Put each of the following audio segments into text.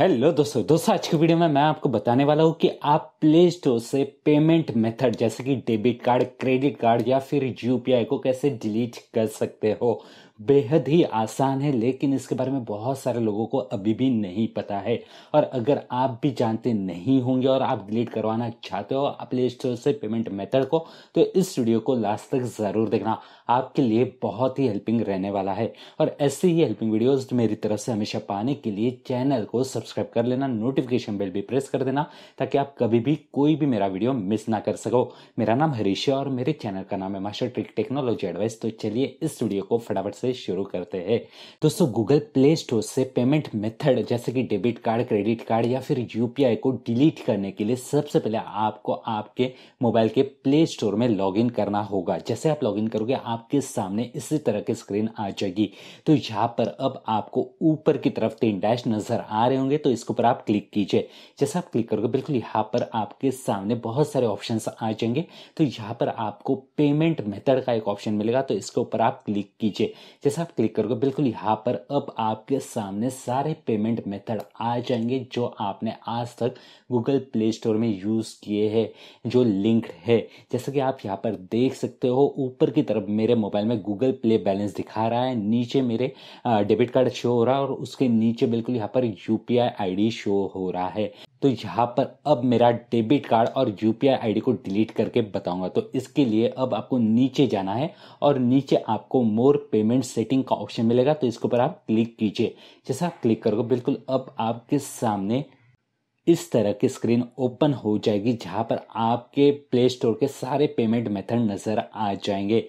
hello दोस्तों दोस्तों आज की वीडियो में मैं आपको बताने वाला हूँ कि आप प्ले स्टोर से पेमेंट मेथड जैसे कि डेबिट कार्ड क्रेडिट कार्ड या फिर यूपीआई को कैसे डिलीट कर सकते हो बेहद ही आसान है लेकिन इसके बारे में बहुत सारे लोगों को अभी भी नहीं पता है और अगर आप भी जानते नहीं होंगे और आप डिलीट करवाना चाहते हो प्ले स्टोर से पेमेंट मेथड को तो इस वीडियो को लास्ट तक ज़रूर देखना आपके लिए बहुत ही हेल्पिंग रहने वाला है और ऐसे ही हेल्पिंग वीडियोज मेरी तरफ से हमेशा पाने के लिए चैनल को सब्सक्राइब कर लेना नोटिफिकेशन बेल भी प्रेस कर देना ताकि आप कभी भी कोई भी मेरा वीडियो मिस ना कर सको मेरा नाम हरीश है और मेरे चैनल का नाम है मास्टर ट्रिक टेक्नोलॉजी एडवाइस तो चलिए इस वीडियो को फटाफट से से शुरू करते हैं दोस्तों गूगल प्ले स्टोर से पेमेंट मेथड जैसे कि डेबिट कार्ड क्रेडिट कार्ड या फिर यूपीआई को डिलीट करने के लिए सबसे पहले आपको आपके मोबाइल के प्ले स्टोर में लॉग करना होगा जैसे आप लॉग करोगे आपके सामने इसी तरह की स्क्रीन आ जाएगी तो यहाँ पर अब आपको ऊपर की तरफ तीन डैश नजर आ रहे होंगे तो इसके ऊपर आप क्लिक कीजिए जैसे आप क्लिक करोगे बिल्कुल यहाँ पर आपके सामने बहुत सारे ऑप्शन आ जाएंगे तो यहाँ पर आपको पेमेंट मेथड का एक ऑप्शन मिलेगा तो इसके ऊपर आप क्लिक कीजिए जैसे आप क्लिक करोगे बिल्कुल यहाँ पर अब आपके सामने सारे पेमेंट मेथड आ जाएंगे जो आपने आज तक गूगल प्ले स्टोर में यूज़ किए हैं जो लिंक्ड है जैसे कि आप यहाँ पर देख सकते हो ऊपर की तरफ मेरे मोबाइल में गूगल प्ले बैलेंस दिखा रहा है नीचे मेरे डेबिट कार्ड शो हो रहा है और उसके नीचे बिल्कुल यहाँ पर यू पी आई शो हो रहा है तो यहाँ पर अब मेरा डेबिट कार्ड और यूपीआई पी को डिलीट करके बताऊंगा तो इसके लिए अब आपको नीचे जाना है और नीचे आपको मोर पेमेंट सेटिंग का ऑप्शन मिलेगा तो इसके ऊपर आप क्लिक कीजिए जैसा आप क्लिक करोगे बिल्कुल अब आपके सामने इस तरह की स्क्रीन ओपन हो जाएगी जहां पर आपके प्ले स्टोर के सारे पेमेंट मेथड नज़र आ जाएंगे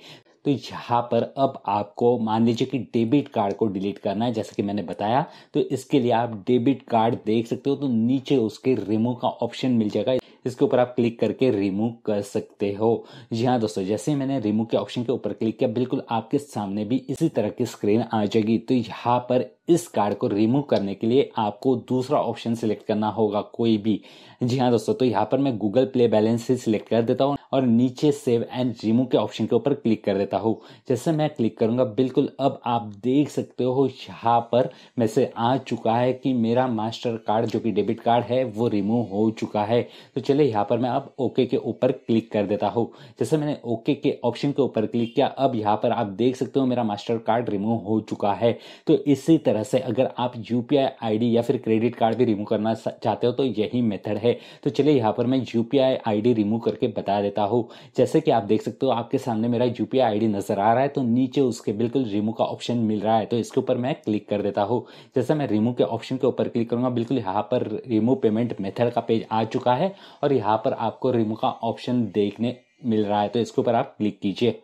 तो यहाँ पर अब आपको मान लीजिए कि डेबिट कार्ड को डिलीट करना है जैसे कि मैंने बताया तो इसके लिए आप डेबिट कार्ड देख सकते हो तो नीचे उसके रिमूव का ऑप्शन मिल जाएगा इसके ऊपर आप क्लिक करके रिमूव कर सकते हो जी हाँ दोस्तों जैसे मैंने रिमूव के ऑप्शन के ऊपर क्लिक किया बिल्कुल आपके सामने भी इसी तरह की स्क्रीन आ जाएगी तो यहाँ पर इस कार्ड को रिमूव करने के लिए आपको दूसरा ऑप्शन सिलेक्ट करना होगा कोई भी जी हाँ दोस्तों तो यहाँ पर मैं गूगल प्ले बैलेंस से सिलेक्ट कर देता हूँ और नीचे सेव एंड रिमूव के ऑप्शन के ऊपर क्लिक कर देता हूँ जैसे मैं क्लिक करूंगा बिल्कुल अब आप देख सकते हो यहाँ पर मैसेज आ चुका है कि मेरा मास्टर कार्ड जो कि डेबिट कार्ड है वो रिमूव हो चुका है तो चलिए यहाँ पर मैं अब ओके के ऊपर क्लिक कर देता हूँ जैसे मैंने ओके के ऑप्शन के ऊपर क्लिक किया अब यहाँ पर आप देख सकते हो मेरा मास्टर कार्ड रिमूव हो चुका है तो इसी तरह तरह से अगर आप यू पी या फिर क्रेडिट कार्ड भी रिमूव करना चाहते हो तो यही मेथड है तो चलिए यहाँ पर मैं यू पी रिमूव करके बता देता हूँ जैसे कि आप देख सकते हो आपके सामने मेरा यू पी नज़र आ रहा है तो नीचे उसके बिल्कुल रिमूव का ऑप्शन मिल रहा है तो इसके ऊपर मैं क्लिक कर देता हूँ जैसे मैं रिमूव के ऑप्शन के ऊपर क्लिक करूँगा बिल्कुल यहाँ पर रिमूव पेमेंट मेथड का पेज आ चुका है और यहाँ पर आपको रिमूव का ऑप्शन देखने मिल रहा है तो इसके ऊपर आप क्लिक कीजिए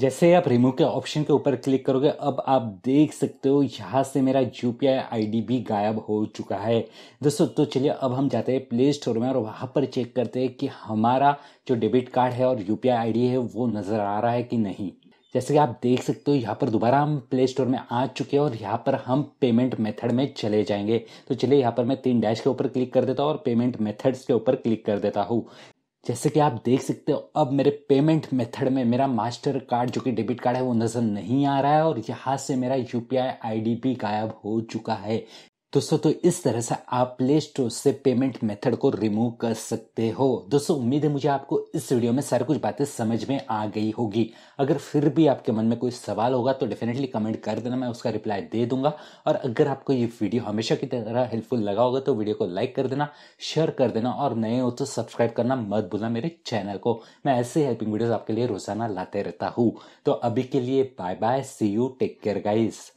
जैसे आप रिमूव के ऑप्शन के ऊपर क्लिक करोगे अब आप देख सकते हो यहाँ से मेरा यू पी भी गायब हो चुका है दोस्तों तो चलिए अब हम जाते हैं प्ले स्टोर में और वहाँ पर चेक करते हैं कि हमारा जो डेबिट कार्ड है और यू पी है वो नज़र आ रहा है कि नहीं जैसे कि आप देख सकते हो यहाँ पर दोबारा हम प्ले स्टोर में आ चुके हैं और यहाँ पर हम पेमेंट मेथड में चले जाएंगे तो चलिए यहाँ पर मैं तीन डैश के ऊपर क्लिक कर देता हूँ और पेमेंट मेथड्स के ऊपर क्लिक कर देता हूँ जैसे कि आप देख सकते हो अब मेरे पेमेंट मेथड में मेरा मास्टर कार्ड जो कि डेबिट कार्ड है वो नज़र नहीं आ रहा है और यहाँ से मेरा U P I I D भी गायब हो चुका है दोस्तों तो इस तरह से आप प्ले स्टोर से पेमेंट मेथड को रिमूव कर सकते हो दोस्तों उम्मीद है मुझे आपको इस वीडियो में सारी कुछ बातें समझ में आ गई होगी अगर फिर भी आपके मन में कोई सवाल होगा तो डेफिनेटली कमेंट कर देना मैं उसका रिप्लाई दे दूंगा और अगर आपको ये वीडियो हमेशा की तरह हेल्पफुल लगा होगा तो वीडियो को लाइक कर देना शेयर कर देना और नए हो तो सब्सक्राइब करना मत भूलना मेरे चैनल को मैं ऐसे हेल्पिंग वीडियोज आपके लिए रोजाना लाते रहता हूँ तो अभी के लिए bye bye see you take care guys